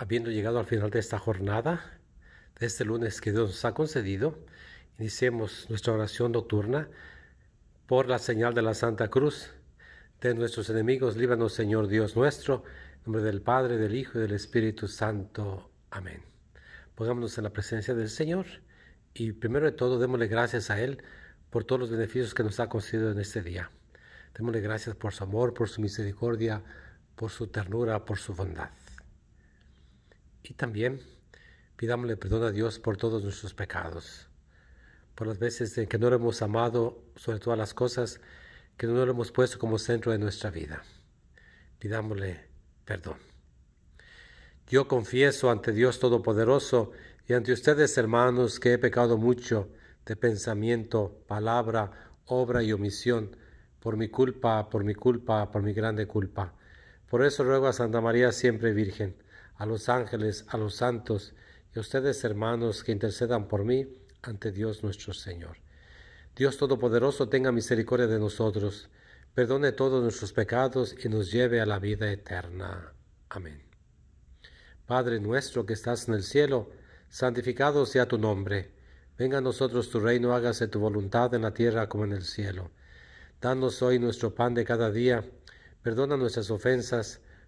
habiendo llegado al final de esta jornada, de este lunes que Dios nos ha concedido, iniciemos nuestra oración nocturna por la señal de la Santa Cruz de nuestros enemigos. Líbanos, Señor Dios nuestro, en nombre del Padre, del Hijo y del Espíritu Santo. Amén. Pongámonos en la presencia del Señor y primero de todo démosle gracias a Él por todos los beneficios que nos ha concedido en este día. Démosle gracias por su amor, por su misericordia, por su ternura, por su bondad. Y también pidámosle perdón a Dios por todos nuestros pecados, por las veces en que no lo hemos amado sobre todas las cosas, que no lo hemos puesto como centro de nuestra vida. Pidámosle perdón. Yo confieso ante Dios Todopoderoso y ante ustedes, hermanos, que he pecado mucho de pensamiento, palabra, obra y omisión, por mi culpa, por mi culpa, por mi grande culpa. Por eso ruego a Santa María siempre Virgen, a los ángeles, a los santos y a ustedes hermanos que intercedan por mí ante Dios nuestro Señor. Dios Todopoderoso tenga misericordia de nosotros, perdone todos nuestros pecados y nos lleve a la vida eterna. Amén. Padre nuestro que estás en el cielo, santificado sea tu nombre. Venga a nosotros tu reino, hágase tu voluntad en la tierra como en el cielo. Danos hoy nuestro pan de cada día. Perdona nuestras ofensas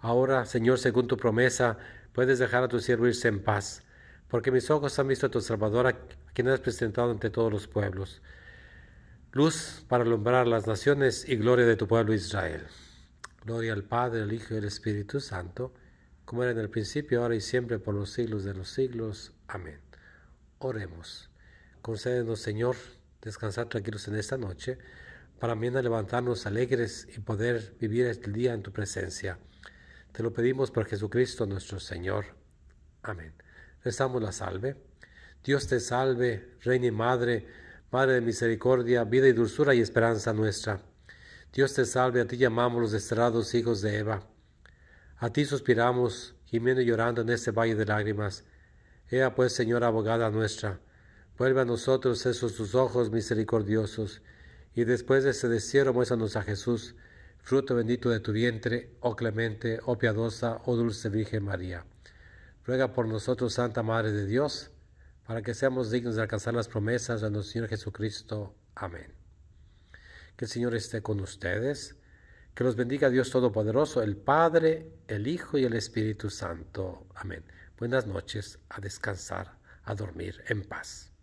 Ahora, Señor, según tu promesa, puedes dejar a tu siervo irse en paz, porque mis ojos han visto a tu Salvador, a quien has presentado ante todos los pueblos. Luz para alumbrar las naciones y gloria de tu pueblo Israel. Gloria al Padre, al Hijo y al Espíritu Santo, como era en el principio, ahora y siempre, por los siglos de los siglos. Amén. Oremos. Concédenos, Señor, descansar tranquilos en esta noche, para mañana levantarnos alegres y poder vivir este día en tu presencia. Te lo pedimos por Jesucristo nuestro Señor. Amén. Rezamos la salve. Dios te salve, Reina y Madre, Madre de misericordia, vida y dulzura y esperanza nuestra. Dios te salve, a ti llamamos los desterrados hijos de Eva. A ti suspiramos, gimiendo y llorando en este valle de lágrimas. Ea pues, Señora abogada nuestra, vuelve a nosotros esos tus ojos misericordiosos, y después de ese destierro muéstranos a Jesús, fruto bendito de tu vientre, oh clemente, oh piadosa, oh dulce Virgen María. Ruega por nosotros, Santa Madre de Dios, para que seamos dignos de alcanzar las promesas de nuestro Señor Jesucristo. Amén. Que el Señor esté con ustedes. Que los bendiga Dios Todopoderoso, el Padre, el Hijo y el Espíritu Santo. Amén. Buenas noches, a descansar, a dormir en paz.